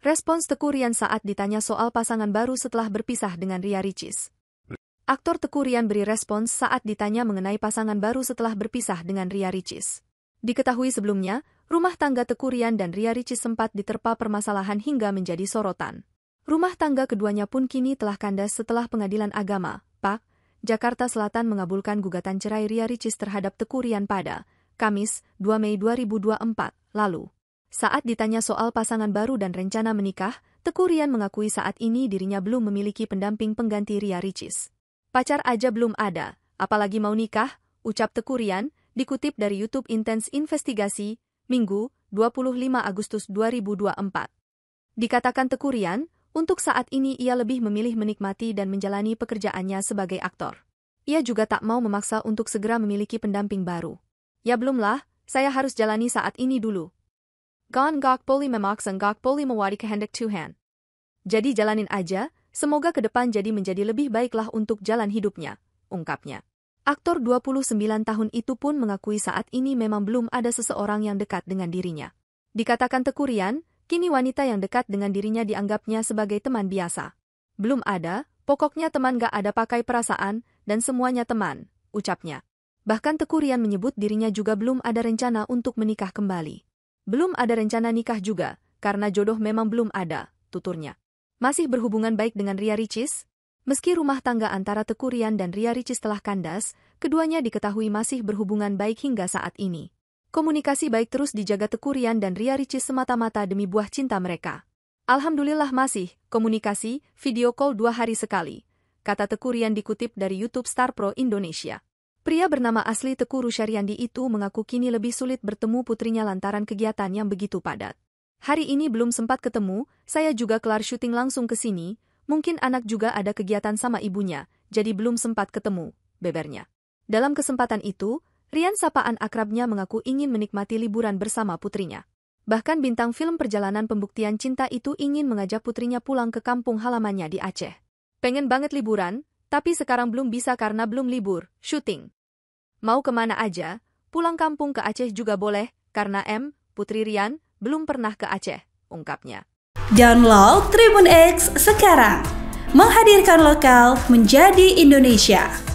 Respons Teku Rian saat ditanya soal pasangan baru setelah berpisah dengan Ria Ricis. Aktor Teku Rian beri respons saat ditanya mengenai pasangan baru setelah berpisah dengan Ria Ricis. Diketahui sebelumnya, rumah tangga Teku Rian dan Ria Ricis sempat diterpa permasalahan hingga menjadi sorotan. Rumah tangga keduanya pun kini telah kandas setelah pengadilan agama, Pak, Jakarta Selatan mengabulkan gugatan cerai Ria Ricis terhadap Teku Rian pada Kamis, 2 Mei 2024, lalu. Saat ditanya soal pasangan baru dan rencana menikah, Teku Rian mengakui saat ini dirinya belum memiliki pendamping pengganti Ria Ricis. Pacar aja belum ada, apalagi mau nikah, ucap Teku Rian, dikutip dari YouTube Intense Investigasi, Minggu, 25 Agustus 2024. Dikatakan Teku Rian, untuk saat ini ia lebih memilih menikmati dan menjalani pekerjaannya sebagai aktor. Ia juga tak mau memaksa untuk segera memiliki pendamping baru. Ya belumlah, saya harus jalani saat ini dulu. Gon gok poli memaksang gak poli mewari kehendak Tuhan. Jadi jalanin aja, semoga ke depan jadi menjadi lebih baiklah untuk jalan hidupnya, ungkapnya. Aktor 29 tahun itu pun mengakui saat ini memang belum ada seseorang yang dekat dengan dirinya. Dikatakan tekurian, kini wanita yang dekat dengan dirinya dianggapnya sebagai teman biasa. Belum ada, pokoknya teman gak ada pakai perasaan, dan semuanya teman, ucapnya. Bahkan tekurian menyebut dirinya juga belum ada rencana untuk menikah kembali. Belum ada rencana nikah juga, karena jodoh memang belum ada, tuturnya. Masih berhubungan baik dengan Ria Ricis? Meski rumah tangga antara Teku Rian dan Ria Ricis telah kandas, keduanya diketahui masih berhubungan baik hingga saat ini. Komunikasi baik terus dijaga Teku Rian dan Ria Ricis semata-mata demi buah cinta mereka. Alhamdulillah masih, komunikasi, video call dua hari sekali, kata Teku Rian dikutip dari YouTube Star Pro Indonesia. Pria bernama asli Teku Rusyariandi itu mengaku kini lebih sulit bertemu putrinya lantaran kegiatan yang begitu padat. Hari ini belum sempat ketemu, saya juga kelar syuting langsung ke sini, mungkin anak juga ada kegiatan sama ibunya, jadi belum sempat ketemu, bebernya. Dalam kesempatan itu, Rian sapaan akrabnya mengaku ingin menikmati liburan bersama putrinya. Bahkan bintang film perjalanan pembuktian cinta itu ingin mengajak putrinya pulang ke kampung halamannya di Aceh. Pengen banget liburan, tapi sekarang belum bisa karena belum libur, syuting. Mau kemana aja, pulang kampung ke Aceh juga boleh, karena M, Putri Rian, belum pernah ke Aceh, ungkapnya. Download Tribun X sekarang, menghadirkan lokal menjadi Indonesia.